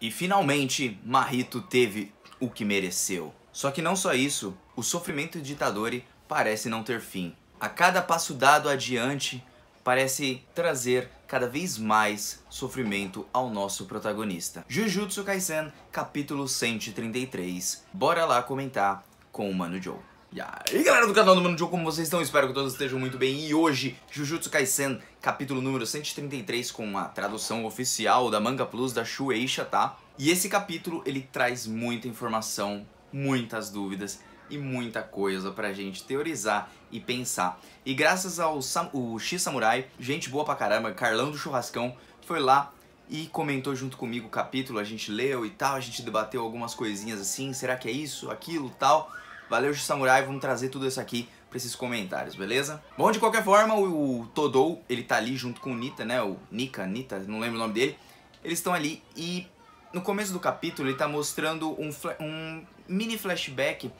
E finalmente, Marito teve o que mereceu. Só que não só isso, o sofrimento de Itadori parece não ter fim. A cada passo dado adiante, parece trazer cada vez mais sofrimento ao nosso protagonista. Jujutsu Kaisen, capítulo 133. Bora lá comentar com o Mano Joe. E aí galera do canal do Mano Joe, como vocês estão? Espero que todos estejam muito bem E hoje, Jujutsu Kaisen, capítulo número 133 Com a tradução oficial da Manga Plus da Shueisha, tá? E esse capítulo, ele traz muita informação, muitas dúvidas E muita coisa pra gente teorizar e pensar E graças ao Sam o X-Samurai, gente boa pra caramba, Carlão do Churrascão Foi lá e comentou junto comigo o capítulo, a gente leu e tal, a gente debateu algumas coisinhas assim, será que é isso, aquilo, tal Valeu, Samurai, vamos trazer tudo isso aqui para esses comentários, beleza? Bom, de qualquer forma, o, o Todou, ele tá ali junto com o Nita, né? O Nika, Nita, não lembro o nome dele. Eles estão ali e no começo do capítulo ele tá mostrando um, um mini flashback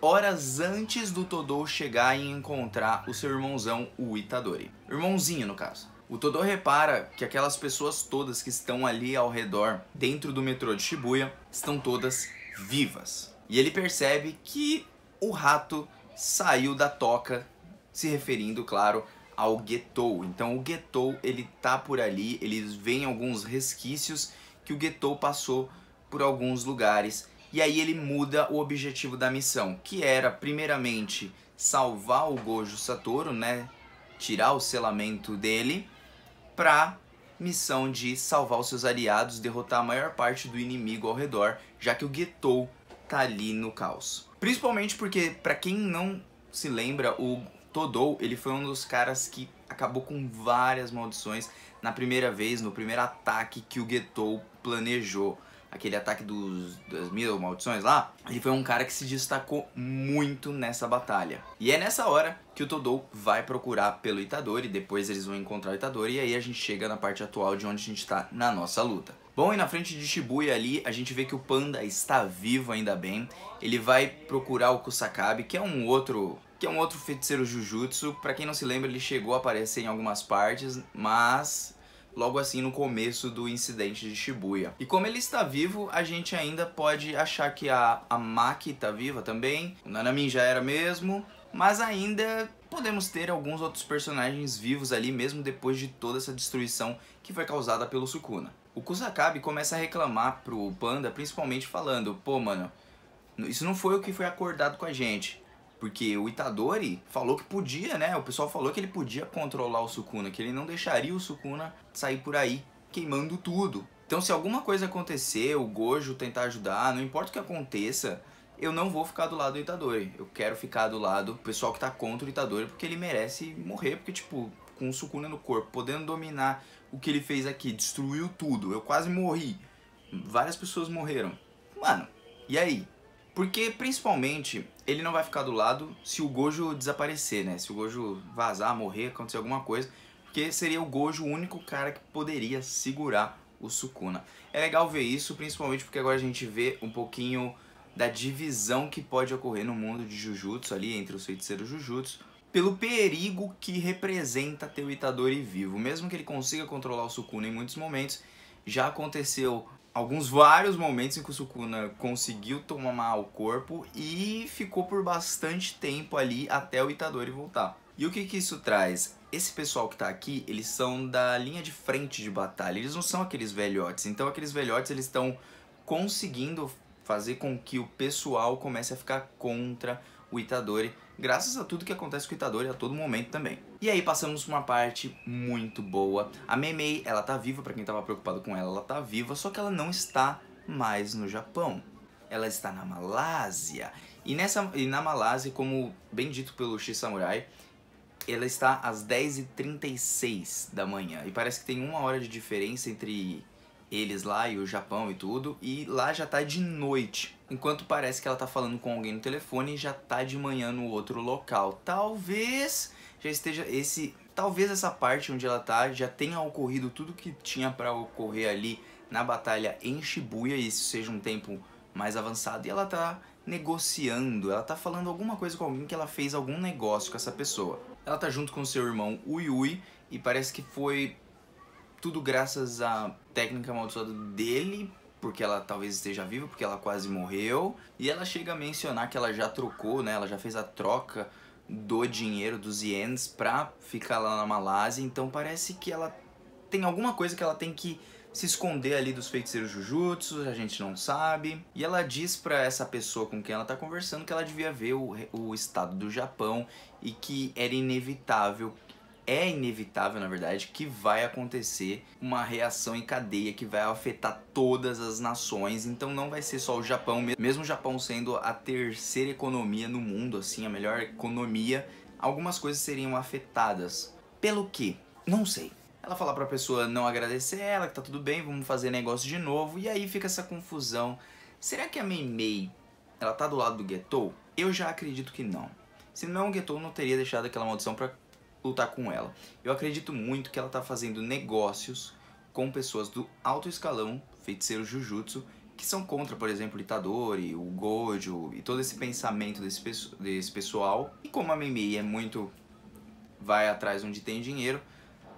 horas antes do Todou chegar e encontrar o seu irmãozão, o Itadori. Irmãozinho, no caso. O Todô repara que aquelas pessoas todas que estão ali ao redor, dentro do metrô de Shibuya, estão todas vivas. E ele percebe que o rato saiu da toca, se referindo, claro, ao Getou. Então o Getou, ele tá por ali, eles veem alguns resquícios que o Getou passou por alguns lugares. E aí ele muda o objetivo da missão, que era primeiramente salvar o Gojo Satoru, né? Tirar o selamento dele pra missão de salvar os seus aliados, derrotar a maior parte do inimigo ao redor, já que o Getou tá ali no caos. Principalmente porque, para quem não se lembra, o Todou, ele foi um dos caras que acabou com várias maldições na primeira vez, no primeiro ataque que o Getou planejou. Aquele ataque dos, das mil maldições lá. Ele foi um cara que se destacou muito nessa batalha. E é nessa hora que o Todou vai procurar pelo Itadori. Depois eles vão encontrar o Itadori. E aí a gente chega na parte atual de onde a gente tá na nossa luta. Bom, e na frente de Shibuya ali, a gente vê que o panda está vivo ainda bem. Ele vai procurar o Kusakabe, que é um outro que é um outro feiticeiro Jujutsu. Para quem não se lembra, ele chegou a aparecer em algumas partes, mas logo assim no começo do incidente de Shibuya. E como ele está vivo, a gente ainda pode achar que a, a Maki está viva também, o Nanamin já era mesmo, mas ainda podemos ter alguns outros personagens vivos ali mesmo depois de toda essa destruição que foi causada pelo Sukuna. O Kusakabe começa a reclamar pro Panda, principalmente falando, pô, mano, isso não foi o que foi acordado com a gente. Porque o Itadori falou que podia, né? O pessoal falou que ele podia controlar o Sukuna, que ele não deixaria o Sukuna sair por aí queimando tudo. Então se alguma coisa acontecer, o Gojo tentar ajudar, não importa o que aconteça, eu não vou ficar do lado do Itadori. Eu quero ficar do lado do pessoal que tá contra o Itadori, porque ele merece morrer, porque tipo, com o Sukuna no corpo, podendo dominar o que ele fez aqui, destruiu tudo, eu quase morri, várias pessoas morreram. Mano, e aí? Porque, principalmente, ele não vai ficar do lado se o Gojo desaparecer, né? Se o Gojo vazar, morrer, acontecer alguma coisa. Porque seria o Gojo o único cara que poderia segurar o Sukuna. É legal ver isso, principalmente porque agora a gente vê um pouquinho da divisão que pode ocorrer no mundo de Jujutsu ali, entre os feiticeiros Jujutsu pelo perigo que representa ter o Itadori vivo. Mesmo que ele consiga controlar o Sukuna em muitos momentos, já aconteceu alguns vários momentos em que o Sukuna conseguiu tomar o corpo e ficou por bastante tempo ali até o Itadori voltar. E o que, que isso traz? Esse pessoal que tá aqui, eles são da linha de frente de batalha, eles não são aqueles velhotes. Então aqueles velhotes, eles estão conseguindo fazer com que o pessoal comece a ficar contra o Itadori graças a tudo que acontece com o Itadori a todo momento também. E aí passamos uma parte muito boa. A Memei, ela tá viva, para quem tava preocupado com ela, ela tá viva, só que ela não está mais no Japão. Ela está na Malásia. E, nessa, e na Malásia, como bem dito pelo X-Samurai, ela está às 10h36 da manhã. E parece que tem uma hora de diferença entre eles lá e o Japão e tudo, e lá já tá de noite. Enquanto parece que ela tá falando com alguém no telefone, já tá de manhã no outro local. Talvez já esteja esse, talvez essa parte onde ela tá já tenha ocorrido tudo que tinha para ocorrer ali na batalha em Shibuya, e isso seja um tempo mais avançado e ela tá negociando, ela tá falando alguma coisa com alguém que ela fez algum negócio com essa pessoa. Ela tá junto com seu irmão Uiui e parece que foi tudo graças à técnica amaldiçoada dele, porque ela talvez esteja viva, porque ela quase morreu. E ela chega a mencionar que ela já trocou, né? Ela já fez a troca do dinheiro dos ienes pra ficar lá na Malásia. Então parece que ela tem alguma coisa que ela tem que se esconder ali dos feiticeiros Jujutsu, a gente não sabe. E ela diz para essa pessoa com quem ela tá conversando que ela devia ver o, o estado do Japão e que era inevitável é inevitável, na verdade, que vai acontecer uma reação em cadeia que vai afetar todas as nações. Então não vai ser só o Japão, mesmo o Japão sendo a terceira economia no mundo, assim, a melhor economia, algumas coisas seriam afetadas. Pelo que? Não sei. Ela fala pra pessoa não agradecer ela, que tá tudo bem, vamos fazer negócio de novo, e aí fica essa confusão. Será que a Mei Mei, ela tá do lado do Getou? Eu já acredito que não. Senão o Getou não teria deixado aquela maldição pra lutar com ela. Eu acredito muito que ela está fazendo negócios com pessoas do alto escalão, feiticeiro Jujutsu, que são contra, por exemplo, o Itadori, o Gojo e todo esse pensamento desse, desse pessoal. E como a Mimi é muito vai atrás onde tem dinheiro,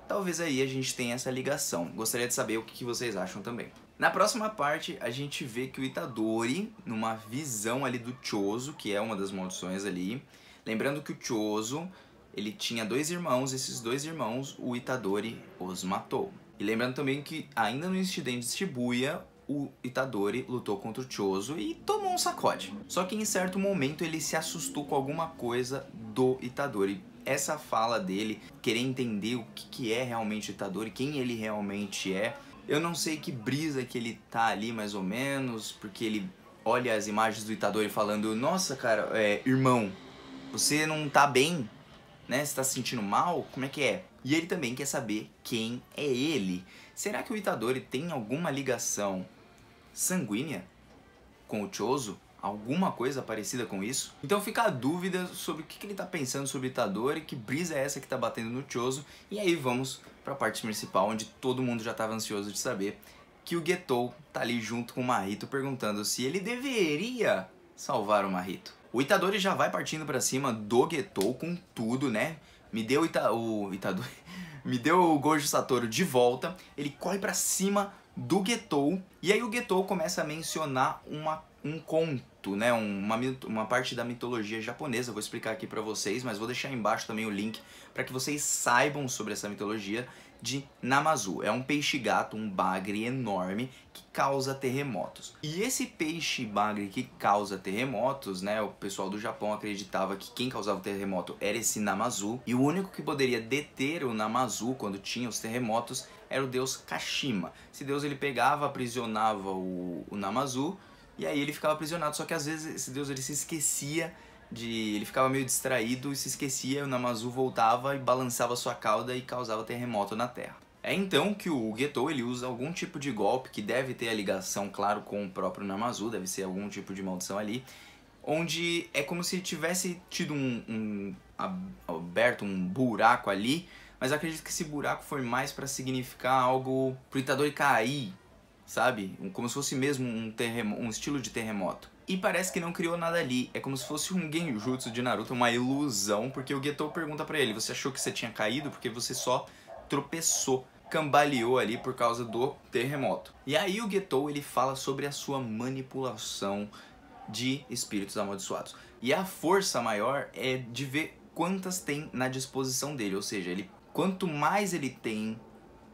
talvez aí a gente tenha essa ligação. Gostaria de saber o que vocês acham também. Na próxima parte, a gente vê que o Itadori, numa visão ali do Chozo, que é uma das maldições ali, lembrando que o Chozo ele tinha dois irmãos, esses dois irmãos, o Itadori os matou. E lembrando também que ainda no incidente de Shibuya, o Itadori lutou contra o Chozo e tomou um sacode. Só que em certo momento ele se assustou com alguma coisa do Itadori. Essa fala dele, querer entender o que, que é realmente o Itadori, quem ele realmente é. Eu não sei que brisa que ele tá ali mais ou menos, porque ele olha as imagens do Itadori falando Nossa, cara, é, irmão, você não tá bem? né? Você tá se sentindo mal? Como é que é? E ele também quer saber quem é ele. Será que o Itadori tem alguma ligação sanguínea com o Chozo? Alguma coisa parecida com isso? Então fica a dúvida sobre o que, ele tá pensando sobre o Itadori, que brisa é essa que tá batendo no Chozo, e aí vamos pra parte principal, onde todo mundo já tava ansioso de saber que o Getou tá ali junto com o Marito perguntando se ele deveria salvar o Marito o Itadori já vai partindo para cima do Getou com tudo, né? Me deu Ita o Itadori... Me deu o Gojo Satoru de volta. Ele corre para cima do Getou. E aí o Getou começa a mencionar uma, um conto, né? Uma, uma parte da mitologia japonesa. vou explicar aqui para vocês, mas vou deixar embaixo também o link para que vocês saibam sobre essa mitologia de Namazu. É um peixe-gato, um bagre enorme que causa terremotos. E esse peixe-bagre que causa terremotos, né, o pessoal do Japão acreditava que quem causava o terremoto era esse Namazu, e o único que poderia deter o Namazu quando tinha os terremotos era o deus Kashima. Esse deus ele pegava, aprisionava o, o Namazu e aí ele ficava aprisionado. Só que às vezes esse deus ele se esquecia de. ele ficava meio distraído e se esquecia, o Namazu voltava e balançava sua cauda e causava terremoto na terra. É então que o Geto ele usa algum tipo de golpe que deve ter a ligação, claro, com o próprio Namazu, deve ser algum tipo de maldição ali, onde é como se tivesse tido um, um aberto um buraco ali mas acredito que esse buraco foi mais para significar algo pro Itadori cair, sabe? Como se fosse mesmo um, um estilo de terremoto. E parece que não criou nada ali, é como se fosse um genjutsu de Naruto, uma ilusão, porque o Geto pergunta para ele, você achou que você tinha caído porque você só tropeçou cambaleou ali por causa do terremoto. E aí o Getou ele fala sobre a sua manipulação de espíritos amaldiçoados. E a força maior é de ver quantas tem na disposição dele, ou seja, ele quanto mais ele tem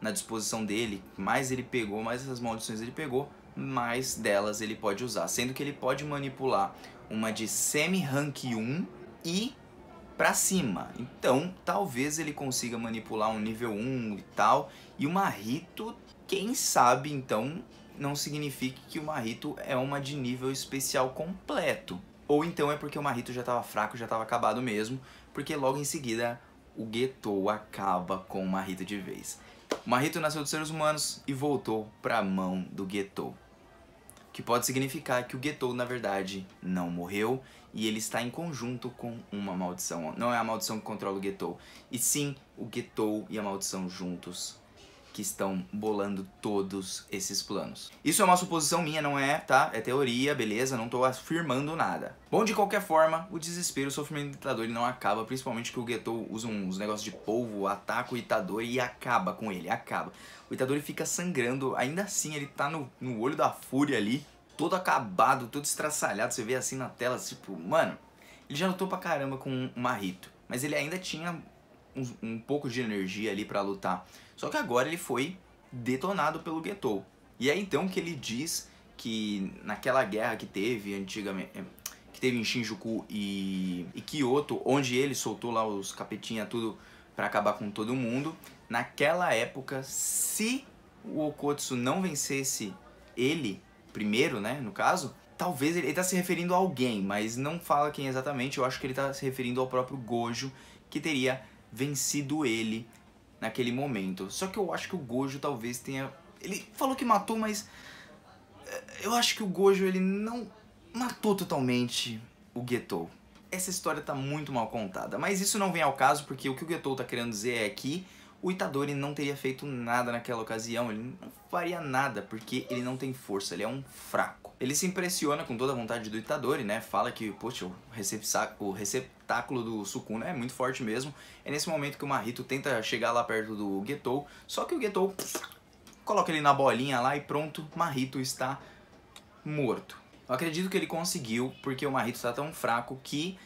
na disposição dele, mais ele pegou, mais essas maldições ele pegou, mais delas ele pode usar. Sendo que ele pode manipular uma de semi-rank 1 e para cima. Então, talvez ele consiga manipular um nível 1 e tal. E o Marrito, quem sabe então, não signifique que o Marrito é uma de nível especial completo. Ou então é porque o Marrito já estava fraco, já estava acabado mesmo, porque logo em seguida o Getou acaba com o Marrito de vez. O nasceu dos seres humanos e voltou para a mão do Getou. Que pode significar que o Getou, na verdade, não morreu e ele está em conjunto com uma maldição. Não é a maldição que controla o Getou, e sim o Getou e a maldição juntos que estão bolando todos esses planos. Isso é uma suposição minha, não é, tá? É teoria, beleza, não tô afirmando nada. Bom, de qualquer forma, o desespero, o sofrimento do Itadori não acaba, principalmente que o Geto usa uns negócios de polvo, ataca o Itadori e acaba com ele, acaba. O Itadori fica sangrando, ainda assim ele tá no, no olho da fúria ali, todo acabado, todo estraçalhado, você vê assim na tela, tipo, mano, ele já lutou pra caramba com o Marrito, mas ele ainda tinha um, um pouco de energia ali para lutar. Só que agora ele foi detonado pelo Getou. E é então que ele diz que naquela guerra que teve antigamente, eh, que teve em Shinjuku e, e Kyoto, onde ele soltou lá os capetinha tudo para acabar com todo mundo, naquela época, se o Okotsu não vencesse ele primeiro, né, no caso, talvez ele, ele tá se referindo a alguém, mas não fala quem exatamente, eu acho que ele está se referindo ao próprio Gojo, que teria vencido ele naquele momento. Só que eu acho que o Gojo talvez tenha. Ele falou que matou, mas. Eh, eu acho que o Gojo ele não matou totalmente o Geto. Essa história tá muito mal contada, mas isso não vem ao caso porque o que o Geto tá querendo dizer é que o Itadori não teria feito nada naquela ocasião, ele não faria nada, porque ele não tem força, ele é um fraco. Ele se impressiona com toda a vontade do Itadori, né? Fala que, poxa, o, receptáculo do Sukuna é muito forte mesmo. É nesse momento que o Marito tenta chegar lá perto do Getou, só que o Getou coloca ele na bolinha lá e pronto, Marito está morto. Eu acredito que ele conseguiu, porque o Marito está tão fraco que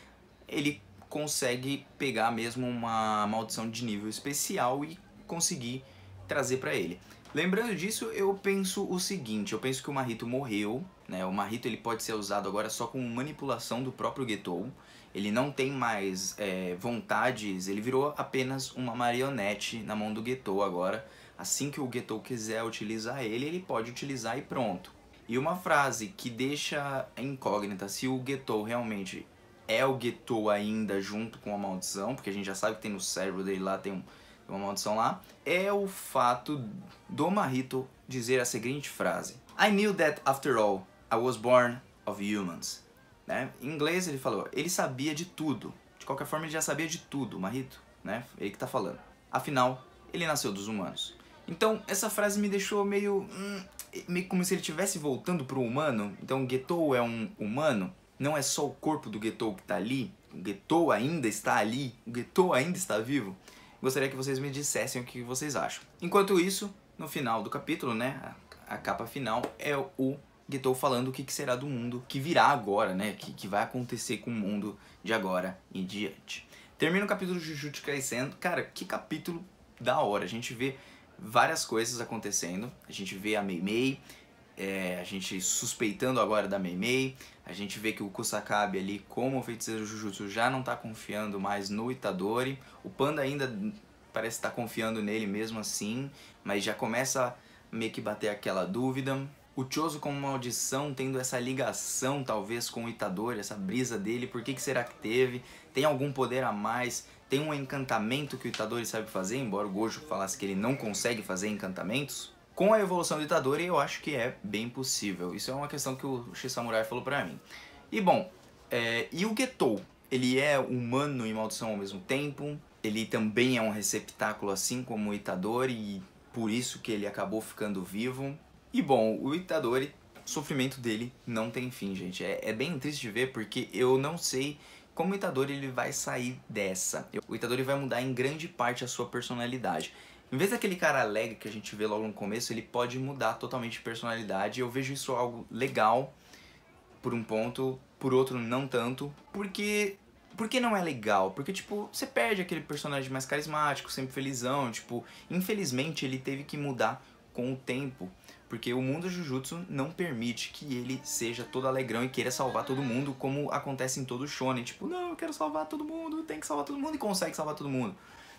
ele consegue pegar mesmo uma maldição de nível especial e conseguir trazer para ele. Lembrando disso, eu penso o seguinte, eu penso que o Marito morreu, né? O Marito ele pode ser usado agora só com manipulação do próprio Getou. Ele não tem mais é, vontades, ele virou apenas uma marionete na mão do Getou agora. Assim que o Getou quiser utilizar ele, ele pode utilizar e pronto. E uma frase que deixa incógnita se o Getou realmente é o Geto ainda junto com a maldição, porque a gente já sabe que tem no cérebro dele lá, tem um, uma maldição lá, é o fato do Marito dizer a seguinte frase: I knew that after all, I was born of humans. Né? Em inglês ele falou, ele sabia de tudo. De qualquer forma, ele já sabia de tudo, o Marito, né? Ele que tá falando. Afinal, ele nasceu dos humanos. Então, essa frase me deixou meio. Hum, meio como se ele estivesse voltando pro humano. Então, Geto é um humano não é só o corpo do Getou que está ali, o Getou ainda está ali, o Getou ainda está vivo. Gostaria que vocês me dissessem o que vocês acham. Enquanto isso, no final do capítulo, né, a, a capa final é o Getou falando o que, que, será do mundo que virá agora, né, que, que vai acontecer com o mundo de agora em diante. Termina o capítulo Jujutsu Kaisen. Cara, que capítulo da hora. A gente vê várias coisas acontecendo. A gente vê a Mei Mei, é, a gente suspeitando agora da Mei Mei, a gente vê que o Kusakabe ali, como feiticeiro Jujutsu, já não está confiando mais no Itadori. O Panda ainda parece estar tá confiando nele mesmo assim, mas já começa meio que bater aquela dúvida. O Choso como uma audição, tendo essa ligação talvez com o Itadori, essa brisa dele, por que, que será que teve? Tem algum poder a mais? Tem um encantamento que o Itadori sabe fazer, embora o Gojo falasse que ele não consegue fazer encantamentos? com a evolução do Itadori, eu acho que é bem possível. Isso é uma questão que o X-Samurai falou pra mim. E bom, é, e o Getou? Ele é humano e maldição ao mesmo tempo, ele também é um receptáculo assim como o Itadori, e por isso que ele acabou ficando vivo. E bom, o Itadori, o sofrimento dele não tem fim, gente. É, é bem triste de ver porque eu não sei como o Itadori ele vai sair dessa. O Itadori vai mudar em grande parte a sua personalidade. Em vez daquele cara alegre que a gente vê logo no começo, ele pode mudar totalmente de personalidade. Eu vejo isso algo legal por um ponto, por outro não tanto, porque por que não é legal? Porque, tipo, você perde aquele personagem mais carismático, sempre felizão, tipo, infelizmente ele teve que mudar com o tempo, porque o mundo Jujutsu não permite que ele seja todo alegrão e queira salvar todo mundo, como acontece em todo shonen, tipo, não, eu quero salvar todo mundo, tem que salvar todo mundo e consegue salvar todo mundo.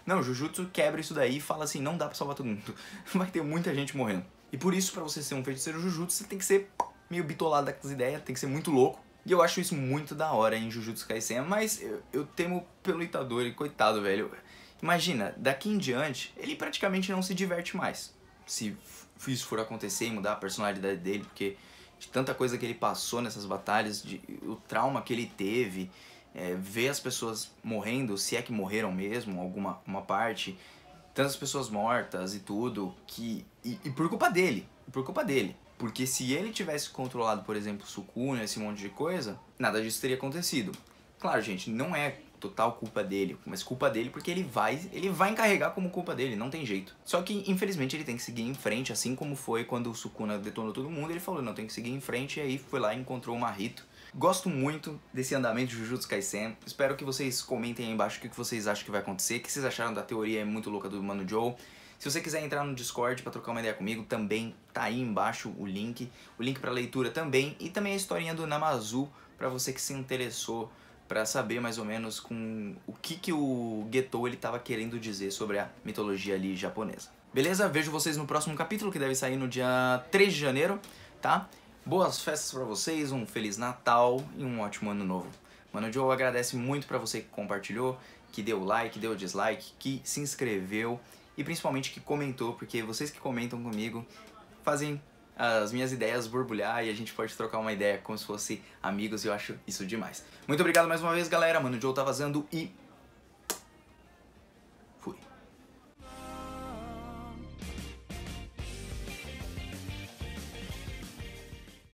Não, Jujutsu quebra isso daí e fala assim, não dá pra salvar todo mundo. Vai ter muita gente morrendo. E por isso, para você ser um feiticeiro Jujutsu, você tem que ser meio bitolado das ideias, tem que ser muito louco. E eu acho isso muito da hora em Jujutsu Kaisen, mas eu, eu temo pelo Itadori, coitado, velho. Imagina, daqui em diante, ele praticamente não se diverte mais. Se isso for acontecer e mudar a personalidade dele, porque de tanta coisa que ele passou nessas batalhas, de, o trauma que ele teve, é, ver as pessoas morrendo, se é que morreram mesmo, alguma uma parte, tantas pessoas mortas e tudo, que e, e por culpa dele, por culpa dele. Porque se ele tivesse controlado, por exemplo, o sucuna, esse monte de coisa, nada disso teria acontecido. Claro, gente, não é total culpa dele, mas culpa dele porque ele vai, ele vai encarregar como culpa dele, não tem jeito. Só que infelizmente ele tem que seguir em frente, assim como foi quando o Sukuna detonou todo mundo, ele falou, não, tem que seguir em frente, e aí foi lá e encontrou o Marito. Gosto muito desse andamento de Jujutsu Kaisen. Espero que vocês comentem aí embaixo o que vocês acham que vai acontecer, o que vocês acharam da teoria é muito louca do Mano Joe. Se você quiser entrar no Discord para trocar uma ideia comigo, também tá aí embaixo o link. O link para leitura também e também a historinha do Namazu para você que se interessou para saber mais ou menos com o que, que o Geto ele estava querendo dizer sobre a mitologia ali japonesa. Beleza? Vejo vocês no próximo capítulo, que deve sair no dia 3 de janeiro, tá? Boas festas para vocês, um Feliz Natal e um ótimo Ano Novo. Mano Joe agradece muito para você que compartilhou, que deu like, deu dislike, que se inscreveu e principalmente que comentou, porque vocês que comentam comigo fazem as minhas ideias borbulhar e a gente pode trocar uma ideia como se fosse amigos e eu acho isso demais. Muito obrigado mais uma vez, galera. Mano, o Joe tá vazando e